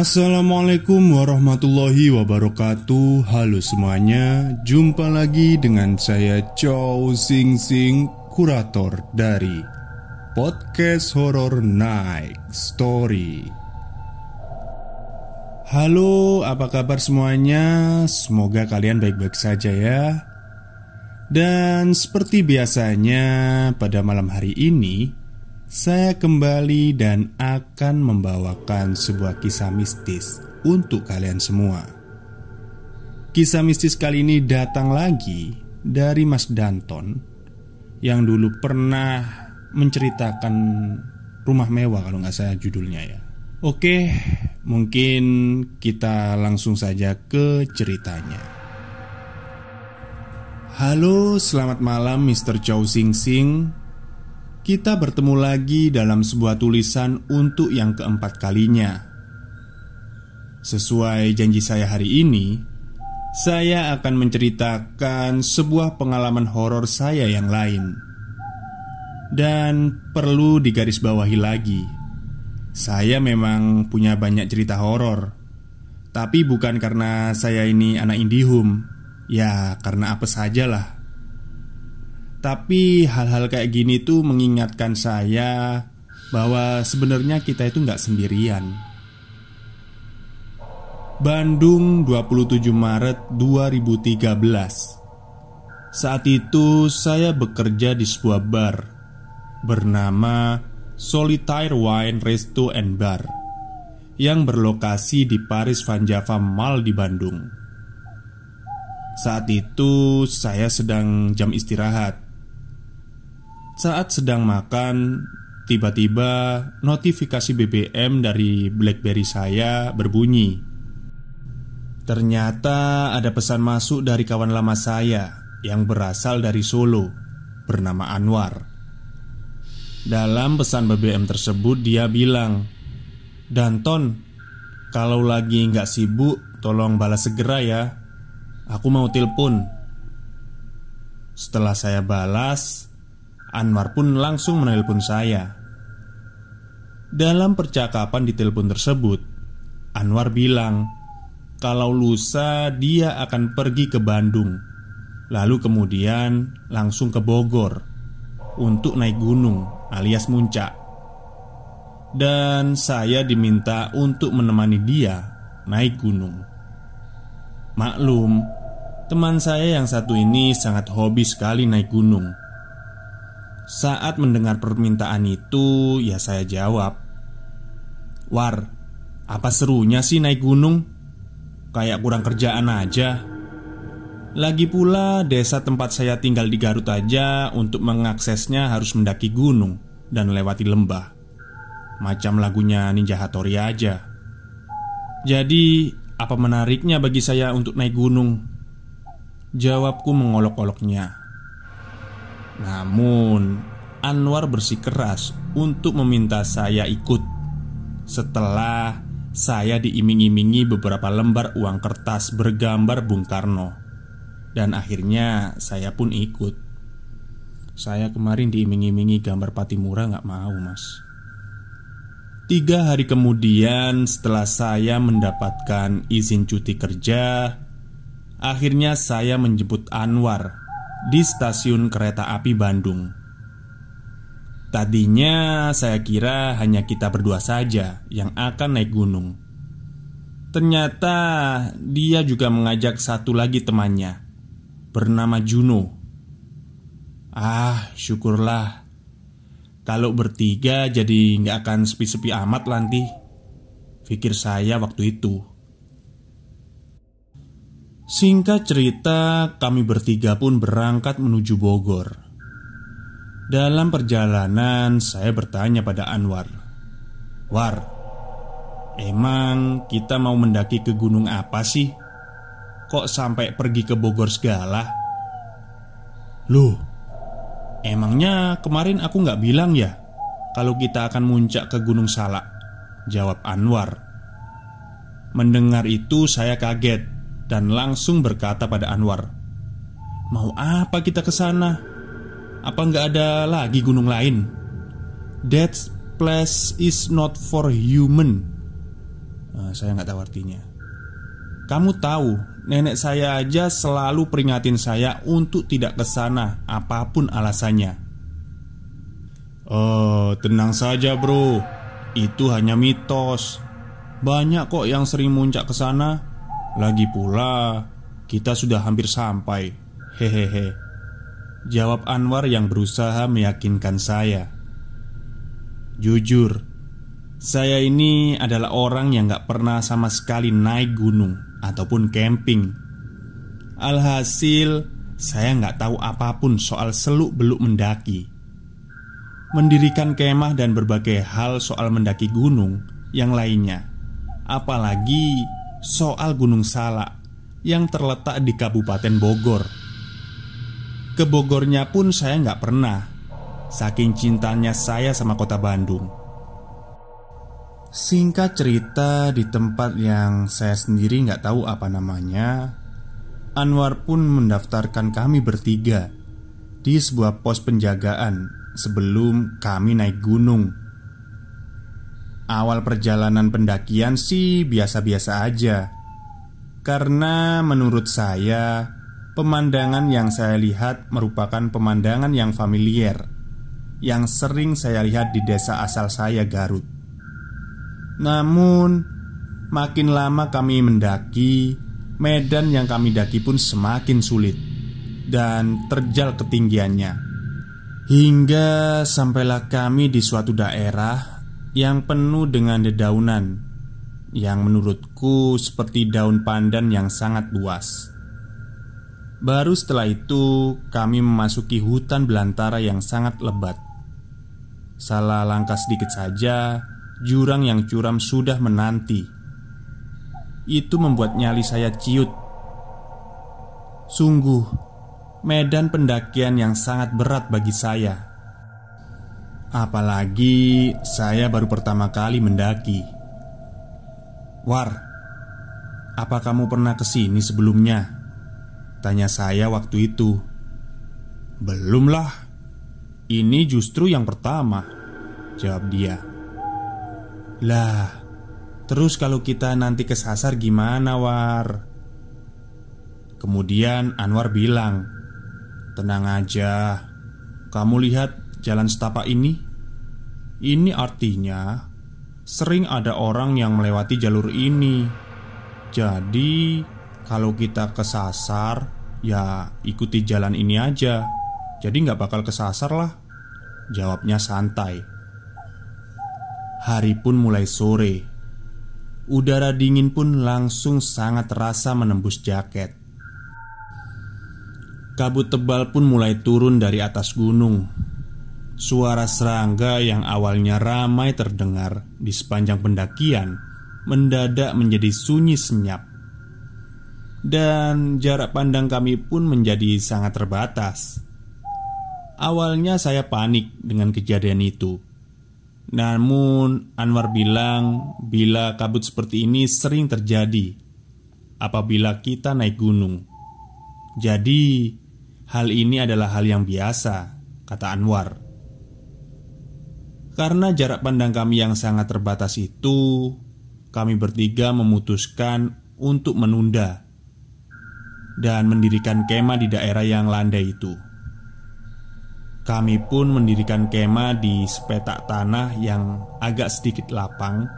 Assalamualaikum warahmatullahi wabarakatuh Halo semuanya Jumpa lagi dengan saya Chow Sing Sing Kurator dari Podcast Horror Night Story Halo apa kabar semuanya Semoga kalian baik-baik saja ya Dan seperti biasanya pada malam hari ini saya kembali dan akan membawakan sebuah kisah mistis untuk kalian semua. Kisah mistis kali ini datang lagi dari Mas Danton yang dulu pernah menceritakan rumah mewah kalau nggak saya judulnya ya. Oke, mungkin kita langsung saja ke ceritanya. Halo, selamat malam Mr. Chow Sing Sing kita bertemu lagi dalam sebuah tulisan untuk yang keempat kalinya. Sesuai janji saya hari ini, saya akan menceritakan sebuah pengalaman horor saya yang lain. Dan perlu digarisbawahi lagi, saya memang punya banyak cerita horor, tapi bukan karena saya ini anak indihum, ya karena apa sajalah. Tapi hal-hal kayak gini tuh mengingatkan saya bahwa sebenarnya kita itu nggak sendirian. Bandung 27 Maret 2013 Saat itu saya bekerja di sebuah bar Bernama Solitaire Wine Resto and Bar Yang berlokasi di Paris Van Java Mall di Bandung Saat itu saya sedang jam istirahat saat sedang makan, tiba-tiba notifikasi BBM dari BlackBerry saya berbunyi. Ternyata ada pesan masuk dari kawan lama saya yang berasal dari Solo, bernama Anwar. Dalam pesan BBM tersebut dia bilang Danton, kalau lagi nggak sibuk tolong balas segera ya Aku mau telepon Setelah saya balas Anwar pun langsung menelpon saya. Dalam percakapan di telepon tersebut, Anwar bilang kalau lusa dia akan pergi ke Bandung, lalu kemudian langsung ke Bogor untuk naik gunung alias muncak. Dan saya diminta untuk menemani dia naik gunung. Maklum, teman saya yang satu ini sangat hobi sekali naik gunung saat mendengar permintaan itu, ya saya jawab, "War, apa serunya sih naik gunung? Kayak kurang kerjaan aja." Lagi pula, desa tempat saya tinggal di Garut aja untuk mengaksesnya harus mendaki gunung dan lewati lembah. Macam lagunya Ninja Hattori aja. Jadi, apa menariknya bagi saya untuk naik gunung? Jawabku mengolok-oloknya. Namun, Anwar bersikeras untuk meminta saya ikut setelah saya diiming-imingi beberapa lembar uang kertas bergambar Bung Karno dan akhirnya saya pun ikut. Saya kemarin diiming-imingi gambar Patimura nggak mau mas. Tiga hari kemudian setelah saya mendapatkan izin cuti kerja Akhirnya saya menjemput Anwar di stasiun kereta api Bandung. Tadinya saya kira hanya kita berdua saja yang akan naik gunung. Ternyata dia juga mengajak satu lagi temannya bernama Juno. Ah, syukurlah. Kalau bertiga jadi nggak akan sepi-sepi amat nanti. Pikir saya waktu itu. Singkat cerita, kami bertiga pun berangkat menuju Bogor. Dalam perjalanan, saya bertanya pada Anwar, "War, emang kita mau mendaki ke gunung apa sih? Kok sampai pergi ke Bogor segala?" "Loh, emangnya kemarin aku nggak bilang ya kalau kita akan muncak ke Gunung Salak?" jawab Anwar. Mendengar itu, saya kaget dan langsung berkata pada Anwar, "Mau apa kita ke sana? Apa nggak ada lagi gunung lain? That place is not for human." Nah, saya nggak tahu artinya. Kamu tahu, nenek saya aja selalu peringatin saya untuk tidak ke sana, apapun alasannya. Oh, tenang saja, bro. Itu hanya mitos. Banyak kok yang sering muncak ke sana lagi pula, kita sudah hampir sampai. Hehehe. Jawab Anwar yang berusaha meyakinkan saya. Jujur, saya ini adalah orang yang gak pernah sama sekali naik gunung ataupun camping. Alhasil, saya nggak tahu apapun soal seluk-beluk mendaki. Mendirikan kemah dan berbagai hal soal mendaki gunung yang lainnya. Apalagi soal Gunung Salak yang terletak di Kabupaten Bogor. Ke Bogornya pun saya nggak pernah, saking cintanya saya sama kota Bandung. Singkat cerita di tempat yang saya sendiri nggak tahu apa namanya Anwar pun mendaftarkan kami bertiga Di sebuah pos penjagaan Sebelum kami naik gunung Awal perjalanan pendakian sih biasa-biasa aja Karena menurut saya Pemandangan yang saya lihat merupakan pemandangan yang familiar Yang sering saya lihat di desa asal saya Garut Namun Makin lama kami mendaki Medan yang kami daki pun semakin sulit Dan terjal ketinggiannya Hingga sampailah kami di suatu daerah yang penuh dengan dedaunan yang menurutku seperti daun pandan yang sangat luas. Baru setelah itu, kami memasuki hutan belantara yang sangat lebat. Salah langkah sedikit saja, jurang yang curam sudah menanti. Itu membuat nyali saya ciut. Sungguh, medan pendakian yang sangat berat bagi saya. Apalagi saya baru pertama kali mendaki. War, apa kamu pernah kesini sebelumnya? Tanya saya waktu itu. Belumlah. Ini justru yang pertama, jawab dia. Lah, terus kalau kita nanti kesasar gimana, War? Kemudian Anwar bilang, "Tenang aja. Kamu lihat jalan setapak ini? Ini artinya sering ada orang yang melewati jalur ini. Jadi, kalau kita kesasar, ya ikuti jalan ini aja. Jadi, nggak bakal kesasar lah. Jawabnya santai. Hari pun mulai sore. Udara dingin pun langsung sangat terasa menembus jaket. Kabut tebal pun mulai turun dari atas gunung Suara serangga yang awalnya ramai terdengar di sepanjang pendakian mendadak menjadi sunyi senyap, dan jarak pandang kami pun menjadi sangat terbatas. Awalnya saya panik dengan kejadian itu, namun Anwar bilang bila kabut seperti ini sering terjadi apabila kita naik gunung. Jadi, hal ini adalah hal yang biasa, kata Anwar. Karena jarak pandang kami yang sangat terbatas itu, kami bertiga memutuskan untuk menunda dan mendirikan kemah di daerah yang landai itu. Kami pun mendirikan kemah di sepetak tanah yang agak sedikit lapang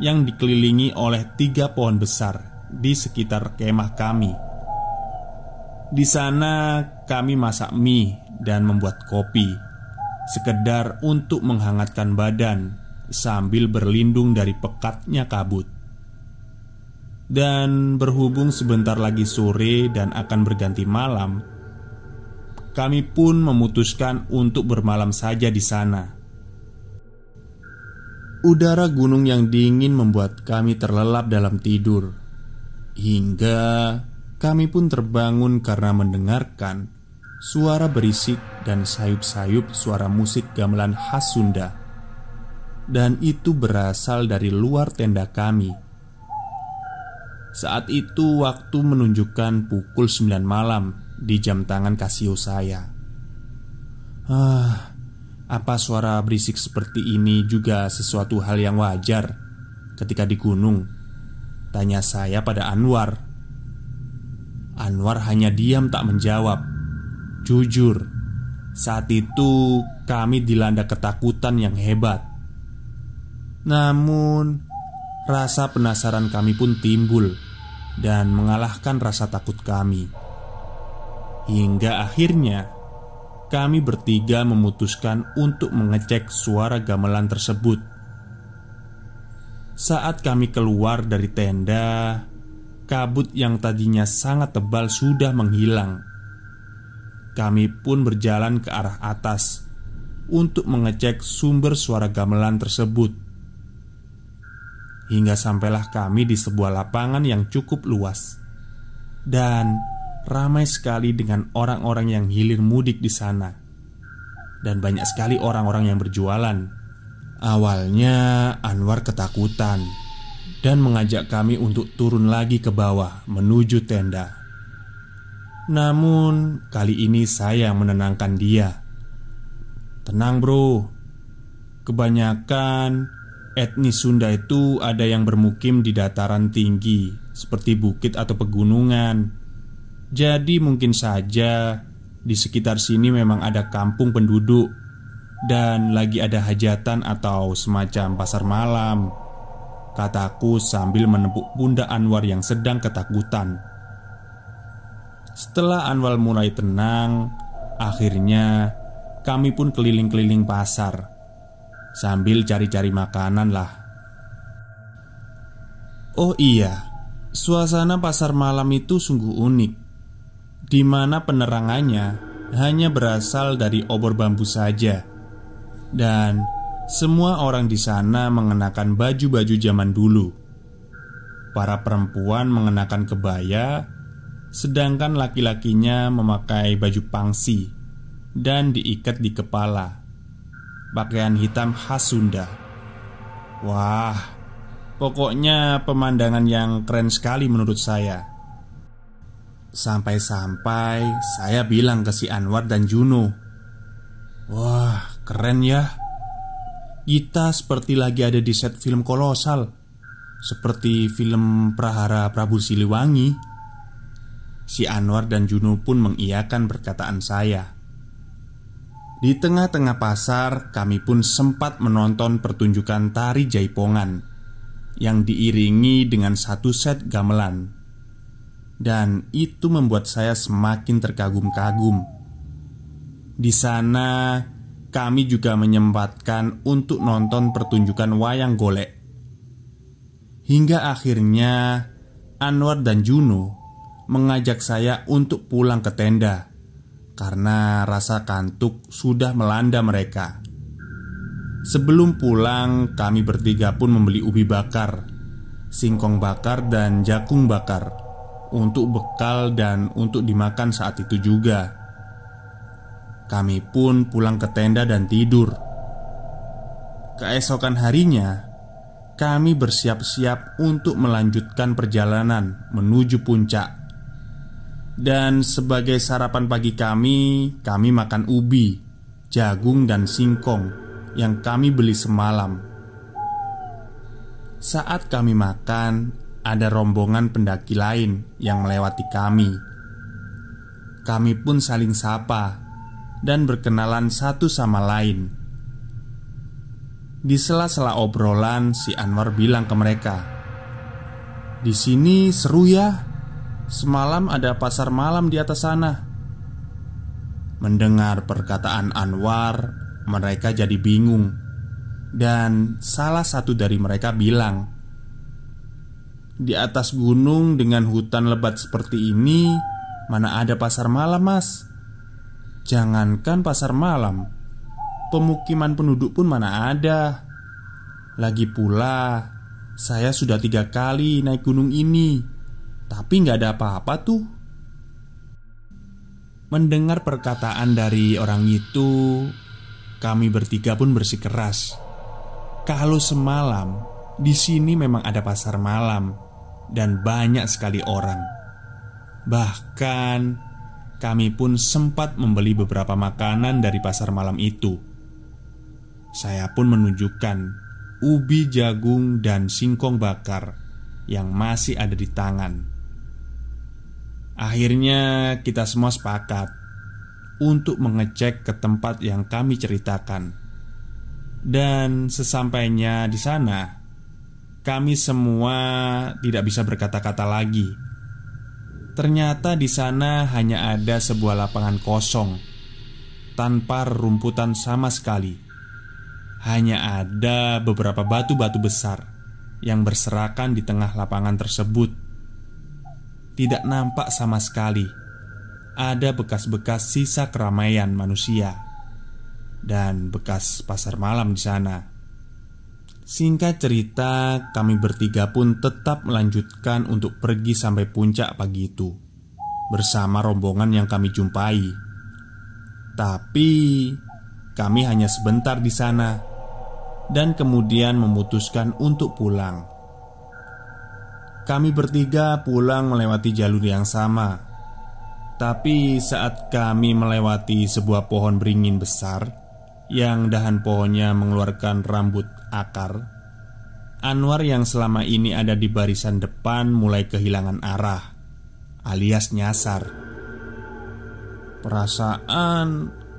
yang dikelilingi oleh tiga pohon besar di sekitar kemah kami. Di sana kami masak mie dan membuat kopi sekedar untuk menghangatkan badan sambil berlindung dari pekatnya kabut. Dan berhubung sebentar lagi sore dan akan berganti malam, kami pun memutuskan untuk bermalam saja di sana. Udara gunung yang dingin membuat kami terlelap dalam tidur, hingga kami pun terbangun karena mendengarkan suara berisik dan sayup-sayup suara musik gamelan khas Sunda. Dan itu berasal dari luar tenda kami. Saat itu waktu menunjukkan pukul 9 malam di jam tangan Casio saya. Ah, apa suara berisik seperti ini juga sesuatu hal yang wajar ketika di gunung? Tanya saya pada Anwar. Anwar hanya diam tak menjawab Jujur, saat itu kami dilanda ketakutan yang hebat. Namun, rasa penasaran kami pun timbul dan mengalahkan rasa takut kami. Hingga akhirnya, kami bertiga memutuskan untuk mengecek suara gamelan tersebut. Saat kami keluar dari tenda, kabut yang tadinya sangat tebal sudah menghilang kami pun berjalan ke arah atas untuk mengecek sumber suara gamelan tersebut. Hingga sampailah kami di sebuah lapangan yang cukup luas dan ramai sekali dengan orang-orang yang hilir mudik di sana. Dan banyak sekali orang-orang yang berjualan. Awalnya Anwar ketakutan dan mengajak kami untuk turun lagi ke bawah menuju tenda. Namun, kali ini saya menenangkan dia. Tenang, bro. Kebanyakan etnis Sunda itu ada yang bermukim di dataran tinggi, seperti bukit atau pegunungan. Jadi, mungkin saja di sekitar sini memang ada kampung penduduk dan lagi ada hajatan atau semacam pasar malam. Kataku sambil menepuk bunda Anwar yang sedang ketakutan. Setelah Anwar mulai tenang, akhirnya kami pun keliling-keliling pasar sambil cari-cari makanan lah. Oh iya, suasana pasar malam itu sungguh unik, di mana penerangannya hanya berasal dari obor bambu saja, dan semua orang di sana mengenakan baju-baju zaman dulu. Para perempuan mengenakan kebaya Sedangkan laki-lakinya memakai baju pangsi dan diikat di kepala. Pakaian hitam khas Sunda. Wah, pokoknya pemandangan yang keren sekali menurut saya. Sampai-sampai saya bilang ke si Anwar dan Juno, "Wah, keren ya. Kita seperti lagi ada di set film kolosal, seperti film Prahara Prabu Siliwangi." Si Anwar dan Juno pun mengiyakan perkataan saya. Di tengah-tengah pasar, kami pun sempat menonton pertunjukan tari jaipongan yang diiringi dengan satu set gamelan. Dan itu membuat saya semakin terkagum-kagum. Di sana, kami juga menyempatkan untuk nonton pertunjukan wayang golek. Hingga akhirnya Anwar dan Juno mengajak saya untuk pulang ke tenda karena rasa kantuk sudah melanda mereka. Sebelum pulang, kami bertiga pun membeli ubi bakar, singkong bakar, dan jagung bakar untuk bekal dan untuk dimakan saat itu juga. Kami pun pulang ke tenda dan tidur. Keesokan harinya, kami bersiap-siap untuk melanjutkan perjalanan menuju puncak. Dan sebagai sarapan pagi kami, kami makan ubi, jagung, dan singkong yang kami beli semalam. Saat kami makan, ada rombongan pendaki lain yang melewati kami. Kami pun saling sapa dan berkenalan satu sama lain. Di sela-sela obrolan, si Anwar bilang ke mereka, "Di sini seru ya." Semalam ada pasar malam di atas sana. Mendengar perkataan Anwar, mereka jadi bingung. Dan salah satu dari mereka bilang, "Di atas gunung dengan hutan lebat seperti ini, mana ada pasar malam, Mas? Jangankan pasar malam, pemukiman penduduk pun mana ada. Lagi pula, saya sudah tiga kali naik gunung ini." tapi nggak ada apa-apa tuh. Mendengar perkataan dari orang itu, kami bertiga pun bersikeras. Kalau semalam di sini memang ada pasar malam dan banyak sekali orang. Bahkan kami pun sempat membeli beberapa makanan dari pasar malam itu. Saya pun menunjukkan ubi jagung dan singkong bakar yang masih ada di tangan. Akhirnya kita semua sepakat untuk mengecek ke tempat yang kami ceritakan. Dan sesampainya di sana, kami semua tidak bisa berkata-kata lagi. Ternyata di sana hanya ada sebuah lapangan kosong tanpa rumputan sama sekali. Hanya ada beberapa batu-batu besar yang berserakan di tengah lapangan tersebut tidak nampak sama sekali ada bekas-bekas sisa keramaian manusia dan bekas pasar malam di sana. Singkat cerita, kami bertiga pun tetap melanjutkan untuk pergi sampai puncak pagi itu bersama rombongan yang kami jumpai. Tapi kami hanya sebentar di sana dan kemudian memutuskan untuk pulang. Kami bertiga pulang melewati jalur yang sama tapi saat kami melewati sebuah pohon beringin besar Yang dahan pohonnya mengeluarkan rambut akar Anwar yang selama ini ada di barisan depan mulai kehilangan arah Alias nyasar Perasaan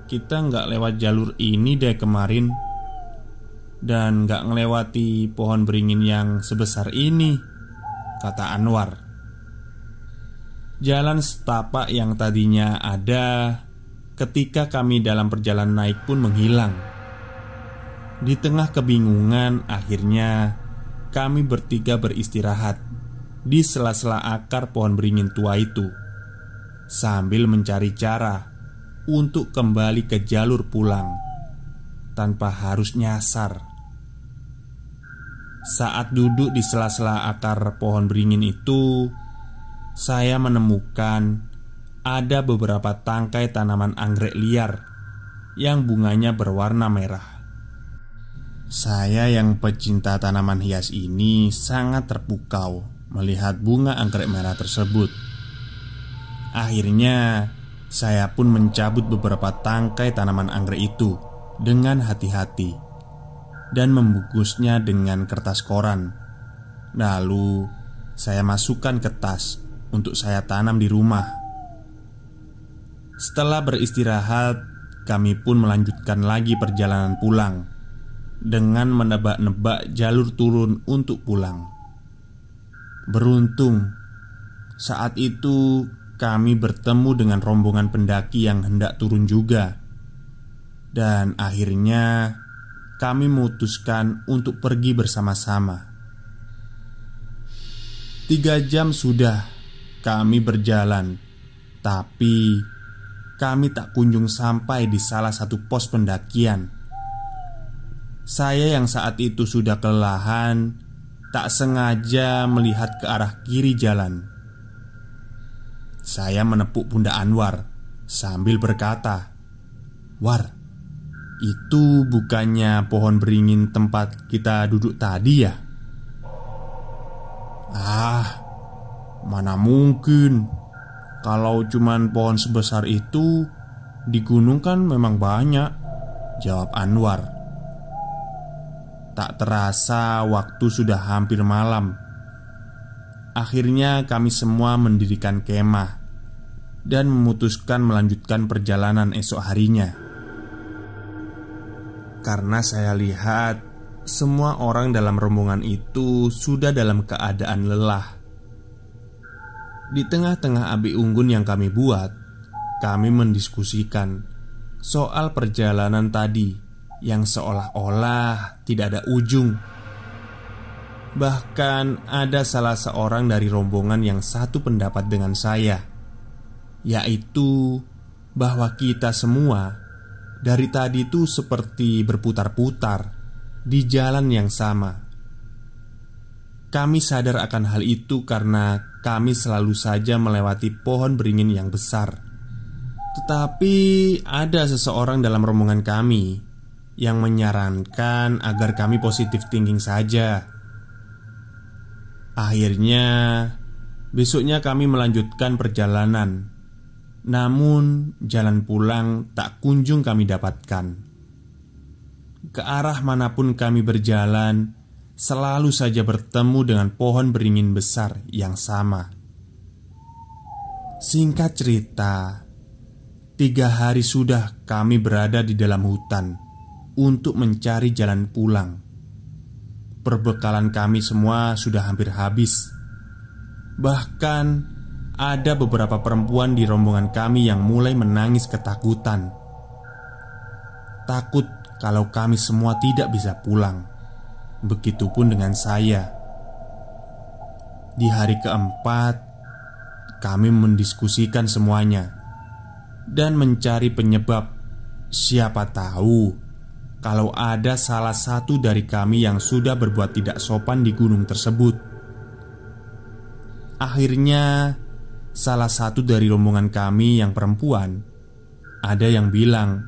kita nggak lewat jalur ini deh kemarin Dan nggak ngelewati pohon beringin yang sebesar ini kata Anwar. Jalan setapak yang tadinya ada ketika kami dalam perjalanan naik pun menghilang. Di tengah kebingungan, akhirnya kami bertiga beristirahat di sela-sela akar pohon beringin tua itu sambil mencari cara untuk kembali ke jalur pulang tanpa harus nyasar. Saat duduk di sela-sela akar pohon beringin itu, saya menemukan ada beberapa tangkai tanaman anggrek liar yang bunganya berwarna merah. Saya yang pecinta tanaman hias ini sangat terpukau melihat bunga anggrek merah tersebut. Akhirnya, saya pun mencabut beberapa tangkai tanaman anggrek itu dengan hati-hati dan membungkusnya dengan kertas koran. Lalu, saya masukkan kertas untuk saya tanam di rumah. Setelah beristirahat, kami pun melanjutkan lagi perjalanan pulang dengan menebak-nebak jalur turun untuk pulang. Beruntung, saat itu kami bertemu dengan rombongan pendaki yang hendak turun juga, dan akhirnya kami memutuskan untuk pergi bersama-sama. Tiga jam sudah kami berjalan, tapi kami tak kunjung sampai di salah satu pos pendakian. Saya yang saat itu sudah kelelahan, tak sengaja melihat ke arah kiri jalan. Saya menepuk pundak Anwar sambil berkata, "War, itu bukannya pohon beringin tempat kita duduk tadi ya? Ah, mana mungkin Kalau cuman pohon sebesar itu Di gunung kan memang banyak Jawab Anwar Tak terasa waktu sudah hampir malam Akhirnya kami semua mendirikan kemah Dan memutuskan melanjutkan perjalanan esok harinya karena saya lihat semua orang dalam rombongan itu sudah dalam keadaan lelah. Di tengah-tengah api unggun yang kami buat, kami mendiskusikan soal perjalanan tadi yang seolah-olah tidak ada ujung. Bahkan ada salah seorang dari rombongan yang satu pendapat dengan saya, yaitu bahwa kita semua dari tadi itu seperti berputar-putar di jalan yang sama. Kami sadar akan hal itu karena kami selalu saja melewati pohon beringin yang besar. Tetapi ada seseorang dalam rombongan kami yang menyarankan agar kami positif thinking saja. Akhirnya, besoknya kami melanjutkan perjalanan namun, jalan pulang tak kunjung kami dapatkan. Ke arah manapun kami berjalan, selalu saja bertemu dengan pohon beringin besar yang sama. Singkat cerita, tiga hari sudah kami berada di dalam hutan untuk mencari jalan pulang. Perbekalan kami semua sudah hampir habis, bahkan ada beberapa perempuan di rombongan kami yang mulai menangis ketakutan. Takut kalau kami semua tidak bisa pulang. Begitupun dengan saya. Di hari keempat, kami mendiskusikan semuanya dan mencari penyebab. Siapa tahu kalau ada salah satu dari kami yang sudah berbuat tidak sopan di gunung tersebut. Akhirnya, salah satu dari rombongan kami yang perempuan, ada yang bilang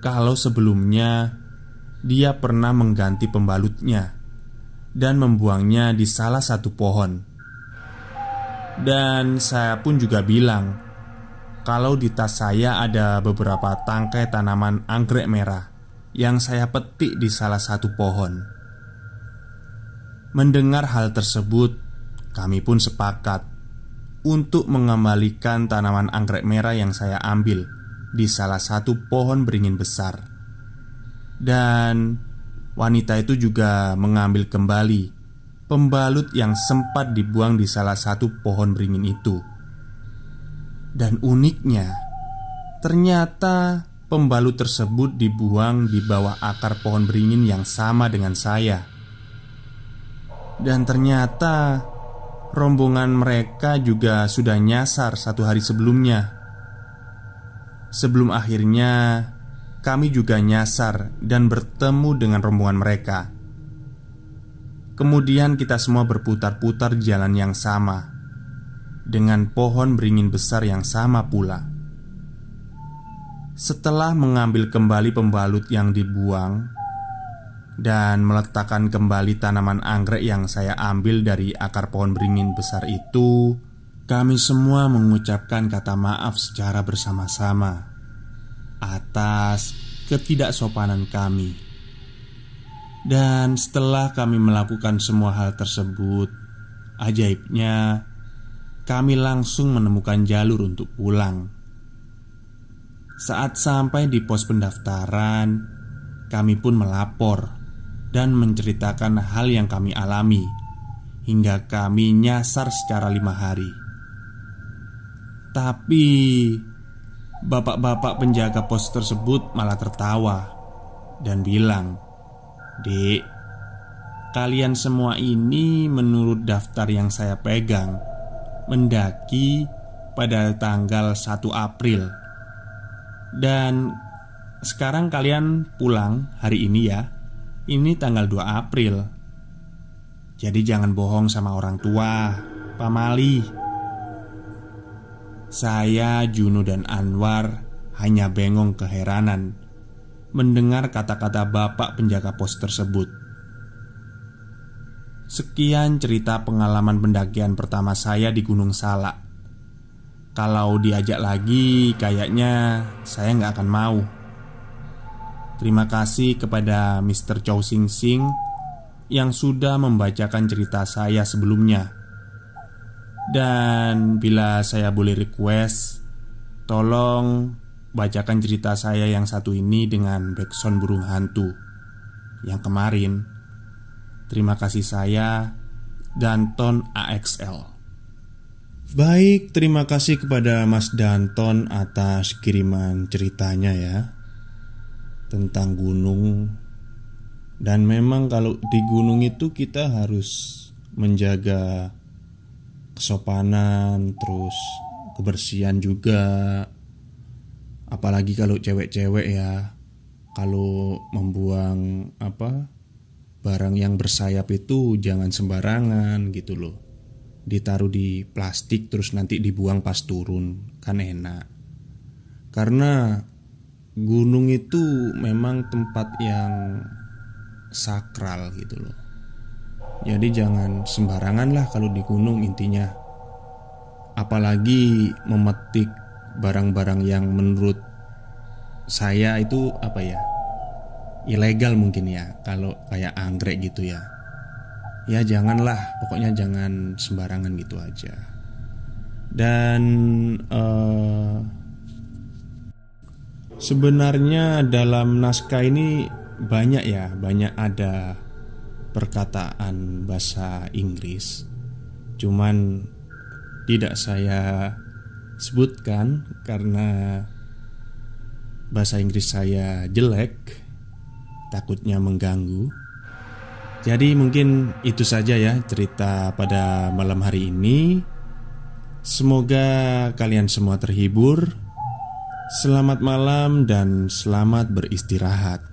kalau sebelumnya dia pernah mengganti pembalutnya dan membuangnya di salah satu pohon. Dan saya pun juga bilang kalau di tas saya ada beberapa tangkai tanaman anggrek merah yang saya petik di salah satu pohon. Mendengar hal tersebut, kami pun sepakat untuk mengembalikan tanaman anggrek merah yang saya ambil di salah satu pohon beringin besar. Dan wanita itu juga mengambil kembali pembalut yang sempat dibuang di salah satu pohon beringin itu. Dan uniknya, ternyata pembalut tersebut dibuang di bawah akar pohon beringin yang sama dengan saya. Dan ternyata rombongan mereka juga sudah nyasar satu hari sebelumnya. Sebelum akhirnya kami juga nyasar dan bertemu dengan rombongan mereka. Kemudian kita semua berputar-putar jalan yang sama dengan pohon beringin besar yang sama pula. Setelah mengambil kembali pembalut yang dibuang, dan meletakkan kembali tanaman anggrek yang saya ambil dari akar pohon beringin besar itu, kami semua mengucapkan kata maaf secara bersama-sama atas ketidaksopanan kami. Dan setelah kami melakukan semua hal tersebut, ajaibnya kami langsung menemukan jalur untuk pulang. Saat sampai di pos pendaftaran, kami pun melapor dan menceritakan hal yang kami alami hingga kami nyasar secara lima hari. Tapi bapak-bapak penjaga pos tersebut malah tertawa dan bilang, "Dek, kalian semua ini menurut daftar yang saya pegang mendaki pada tanggal 1 April." Dan sekarang kalian pulang hari ini ya ini tanggal 2 April Jadi jangan bohong sama orang tua Pak Mali Saya, Juno dan Anwar Hanya bengong keheranan Mendengar kata-kata bapak penjaga pos tersebut Sekian cerita pengalaman pendakian pertama saya di Gunung Salak kalau diajak lagi, kayaknya saya nggak akan mau. Terima kasih kepada Mr. Chow Sing Sing yang sudah membacakan cerita saya sebelumnya. Dan bila saya boleh request, tolong bacakan cerita saya yang satu ini dengan backsound burung hantu yang kemarin. Terima kasih saya Danton AXL. Baik, terima kasih kepada Mas Danton atas kiriman ceritanya ya tentang gunung dan memang kalau di gunung itu kita harus menjaga kesopanan terus kebersihan juga apalagi kalau cewek-cewek ya kalau membuang apa barang yang bersayap itu jangan sembarangan gitu loh ditaruh di plastik terus nanti dibuang pas turun kan enak karena gunung itu memang tempat yang sakral gitu loh. Jadi jangan sembarangan lah kalau di gunung intinya. Apalagi memetik barang-barang yang menurut saya itu apa ya? Ilegal mungkin ya kalau kayak anggrek gitu ya. Ya janganlah, pokoknya jangan sembarangan gitu aja. Dan eh, Sebenarnya dalam naskah ini banyak ya, banyak ada perkataan bahasa Inggris. Cuman tidak saya sebutkan karena bahasa Inggris saya jelek, takutnya mengganggu. Jadi mungkin itu saja ya cerita pada malam hari ini. Semoga kalian semua terhibur Selamat malam dan selamat beristirahat.